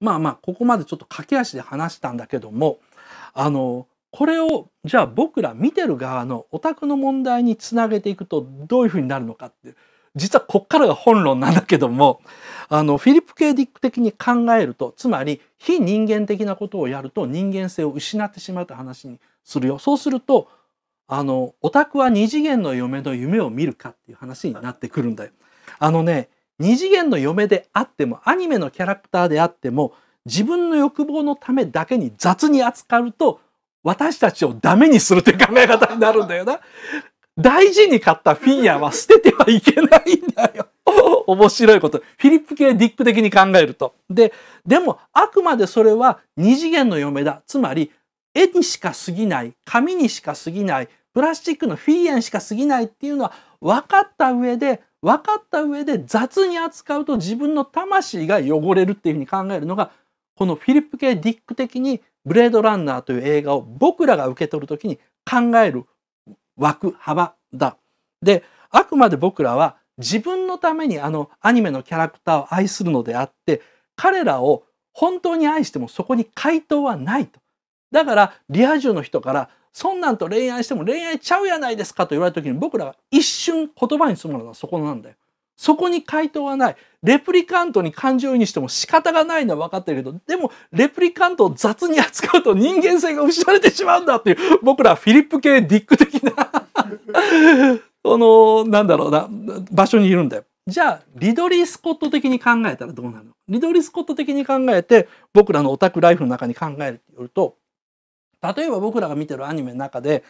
まあまあここまでちょっと駆け足で話したんだけどもあのこれをじゃあ僕ら見てる側のオタクの問題につなげていくとどういうふうになるのかって実はこっからが本論なんだけどもあのフィリップ・ケイ・ディック的に考えるとつまり非人間的なことをやると人間性を失ってしまうと話にするよ。そうするとあのオタクは二次元の嫁の夢を見るかっていう話になってくるんだよ。あのね二次元の嫁であってもアニメのキャラクターであっても自分の欲望のためだけに雑に扱うと私たちをダメにするって考え方になるんだよな。大事に買ったフィギュアは捨ててはいけないんだよ。面白いこと。フィリップ系ディック的に考えると。で、でもあくまでそれは二次元の嫁だ。つまり絵にしか過ぎない、紙にしか過ぎない、プラスチックのフィギュアにしか過ぎないっていうのは分かった上で分かった上で雑に扱うと自分の魂が汚れるっていうふうに考えるのがこのフィリップ・ケイ・ディック的に「ブレードランナー」という映画を僕らが受け取る時に考える枠幅だ。であくまで僕らは自分のためにあのアニメのキャラクターを愛するのであって彼らを本当に愛してもそこに回答はないと。だからリア充の人からそんなんと恋愛しても恋愛ちゃうやないですかと言われた時に僕らは一瞬言葉にするものはそこなんだよ。そこに回答はない。レプリカントに感情移入しても仕方がないのは分かってるけど、でもレプリカントを雑に扱うと人間性が失われてしまうんだっていう、僕らフィリップ系ディック的なその、なんだろうな、場所にいるんだよ。じゃあ、リドリー・スコット的に考えたらどうなるのリドリー・スコット的に考えて、僕らのオタクライフの中に考えると、例えば僕らが見てるアニメの中で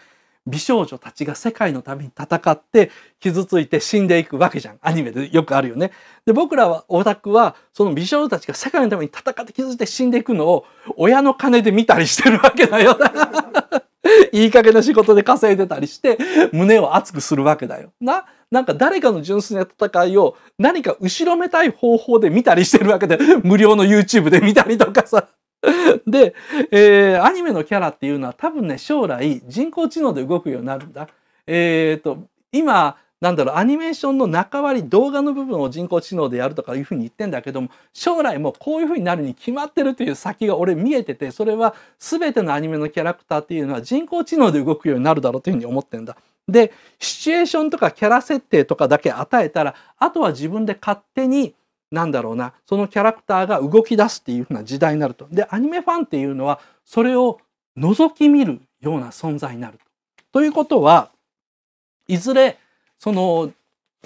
美少女たちが世界のために戦って傷ついて死んでいくわけじゃんアニメでよくあるよね。で僕らはオタクはその美少女たちが世界のために戦って傷ついて死んでいくのを親の金で見たりしてるわけだよ。いい加減な仕事で稼いでたりして胸を熱くするわけだよ。ななんか誰かの純粋な戦いを何か後ろめたい方法で見たりしてるわけで無料の YouTube で見たりとかさ。で、えー、アニメのキャラっていうのは多分ね、将来人工知能で動くようになるんだ。えっ、ー、と、今、なんだろう、アニメーションの中割り、動画の部分を人工知能でやるとかいうふうに言ってんだけども、将来もこういうふうになるに決まってるという先が俺見えてて、それは全てのアニメのキャラクターっていうのは人工知能で動くようになるだろうというふうに思ってんだ。で、シチュエーションとかキャラ設定とかだけ与えたら、あとは自分で勝手になんだろうなそのキャラクターが動き出すっていうふうな時代になるとでアニメファンっていうのはそれを覗き見るような存在になると。ということはいずれその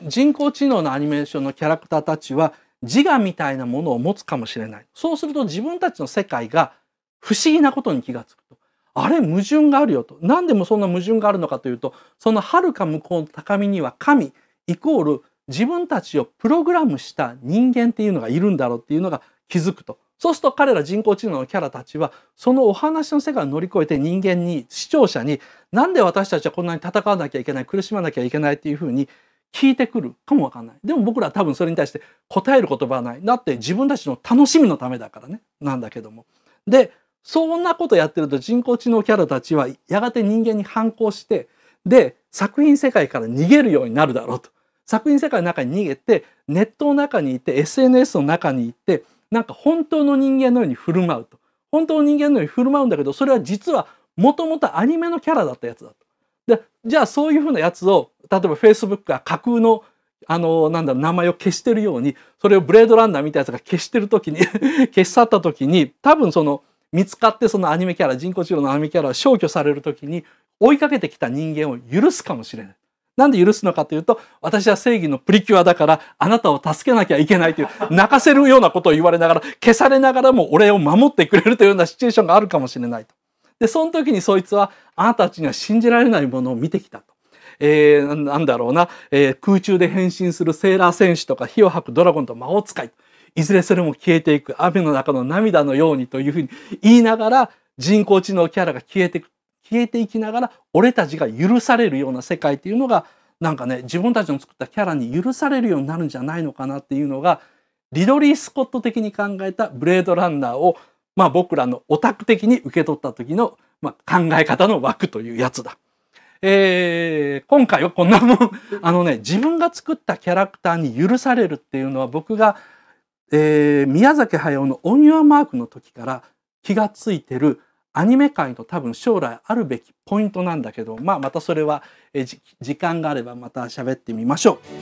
人工知能のアニメーションのキャラクターたちは自我みたいなものを持つかもしれないそうすると自分たちの世界が不思議なことに気がつくとあれ矛盾があるよと何でもそんな矛盾があるのかというとそのはるか向こうの高みには神イコール自分たちをプログラムした人間っていうのがいるんだろうっていうのが気づくと。そうすると彼ら人工知能のキャラたちは、そのお話の世界を乗り越えて人間に、視聴者に、なんで私たちはこんなに戦わなきゃいけない、苦しまなきゃいけないっていうふうに聞いてくるかもわかんない。でも僕らは多分それに対して答える言葉はない。だって自分たちの楽しみのためだからね。なんだけども。で、そんなことやってると人工知能キャラたちはやがて人間に反抗して、で、作品世界から逃げるようになるだろうと。作品世界の中に逃げてネットの中にいて SNS の中にいてなんか本当の人間のように振る舞うと本当の人間のように振る舞うんだけどそれは実はもともとアニメのキャラだったやつだと。でじゃあそういうふうなやつを例えば Facebook が架空のあのなんだ名前を消してるようにそれをブレードランナーみたいなやつが消してる時に 消し去った時に多分その見つかってそのアニメキャラ人工知能のアニメキャラを消去される時に追いかけてきた人間を許すかもしれない。なんで許すのかというと、私は正義のプリキュアだから、あなたを助けなきゃいけないという、泣かせるようなことを言われながら、消されながらも俺を守ってくれるというようなシチュエーションがあるかもしれないと。で、その時にそいつは、あなたたちには信じられないものを見てきたと。えー、なんだろうな、えー、空中で変身するセーラー戦士とか火を吐くドラゴンと魔法使い。いずれそれも消えていく雨の中の涙のようにというふうに言いながら人工知能キャラが消えていく消えていきながら俺たちが許されるような世界っていうのがなんかね自分たちの作ったキャラに許されるようになるんじゃないのかなっていうのがリドリー・スコット的に考えたブレードランナーをまあ僕らのオタク的に受け取った時の、まあ、考え方の枠というやつだ。えー、今回はこんなもん あのね自分が作ったキャラクターに許されるっていうのは僕が、えー、宮崎駿の「オニユア・マーク」の時から気がついてる「アニメ界の多分将来あるべきポイントなんだけど、まあ、またそれは時間があればまた喋ってみましょう。